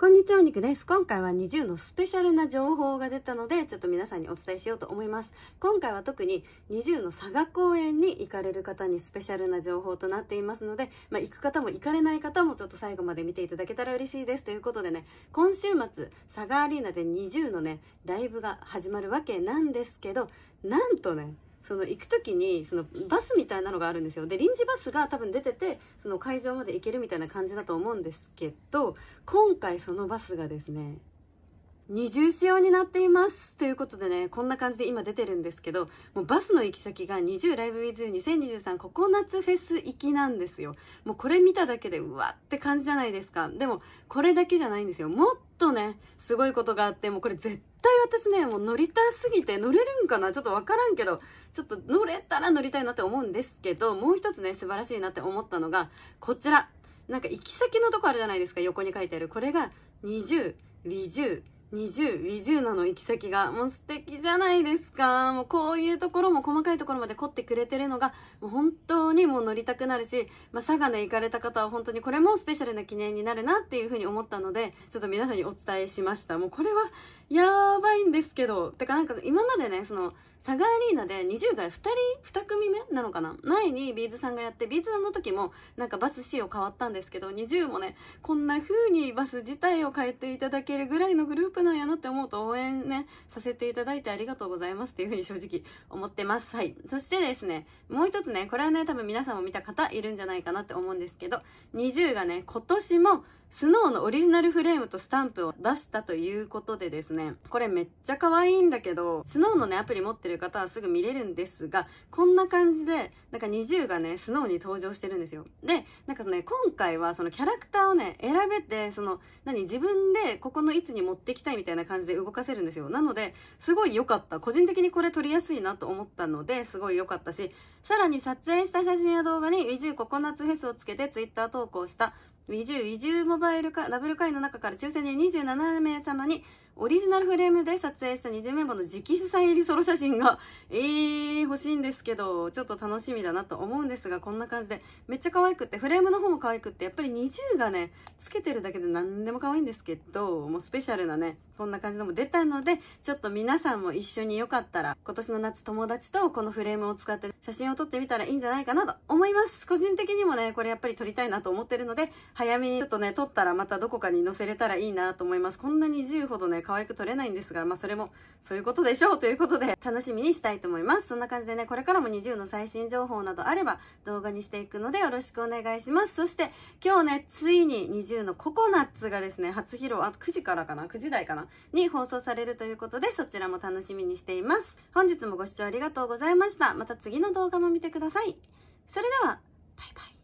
こんにちは、お肉です。今回は NiziU のスペシャルな情報が出たので、ちょっと皆さんにお伝えしようと思います。今回は特に NiziU の佐賀公演に行かれる方にスペシャルな情報となっていますので、まあ、行く方も行かれない方もちょっと最後まで見ていただけたら嬉しいです。ということでね、今週末、佐賀アリーナで NiziU のね、ライブが始まるわけなんですけど、なんとね、その行く時にそのバスみたいなのがあるんですよで臨時バスが多分出ててその会場まで行けるみたいな感じだと思うんですけど今回そのバスがですね二重仕様になっていますということでねこんな感じで今出てるんですけどもうバスの行き先が20ライブウィズ2023ココナッツフェス行きなんですよもうこれ見ただけでうわって感じじゃないですかでもこれだけじゃないんですよもっとねすごいことがあってもうこれ絶対私ねもう乗りたすぎて乗れるんかなちょっと分からんけどちょっと乗れたら乗りたいなって思うんですけどもう一つね素晴らしいなって思ったのがこちらなんか行き先のとこあるじゃないですか横に書いてあるこれが2020 20、20なの行き先が、もう素敵じゃないですか。もうこういうところも細かいところまで凝ってくれてるのが、もう本当にもう乗りたくなるし、まあ、佐賀で行かれた方は本当にこれもスペシャルな記念になるなっていうふうに思ったので、ちょっと皆さんにお伝えしました。もうこれは、やばいんですけどてかなんか今までねそのガーアリーナで20が2人2組目なのかな前にビーズさんがやってビーズさんの時もなんかバス C を変わったんですけど20もねこんな風にバス自体を変えていただけるぐらいのグループなんやなって思うと応援ねさせていただいてありがとうございますっていう風に正直思ってますはいそしてですねもう一つねこれはね多分皆さんも見た方いるんじゃないかなって思うんですけど20がね今年もスノーのオリジナルフレームとスタンプを出したということでですね、これめっちゃ可愛いんだけど、スノーのね、アプリ持ってる方はすぐ見れるんですが、こんな感じで、なんか NiziU がね、スノーに登場してるんですよ。で、なんかね、今回はそのキャラクターをね、選べて、その、何、自分でここの位置に持ってきたいみたいな感じで動かせるんですよ。なので、すごい良かった。個人的にこれ撮りやすいなと思ったので、すごい良かったし、さらに撮影した写真や動画に NiziU ココナッツフェスをつけて Twitter 投稿した移住移住モバイルかダブル会の中から抽選で27名様にオリジナルフレームで撮影した二0メンバーの直筆さん入りソロ写真が、えー、欲しいんですけど、ちょっと楽しみだなと思うんですが、こんな感じで、めっちゃ可愛くって、フレームの方も可愛くって、やっぱり二重がね、つけてるだけで何でも可愛いんですけど、もうスペシャルなね、こんな感じのも出たので、ちょっと皆さんも一緒によかったら、今年の夏友達とこのフレームを使って写真を撮ってみたらいいんじゃないかなと思います。個人的にもね、これやっぱり撮りたいなと思ってるので、早めにちょっとね、撮ったらまたどこかに載せれたらいいなと思います。こんな20ほどね、可愛く撮れないんですが、まあそれもそういうことでしょうということで楽しみにしたいと思います。そんな感じでね、これからも NiziU の最新情報などあれば動画にしていくのでよろしくお願いします。そして今日ね、ついに NiziU のココナッツがですね、初披露、あと9時からかな ?9 時台かなに放送されるということでそちらも楽しみにしています。本日もご視聴ありがとうございました。また次の動画も見てください。それでは、バイバイ。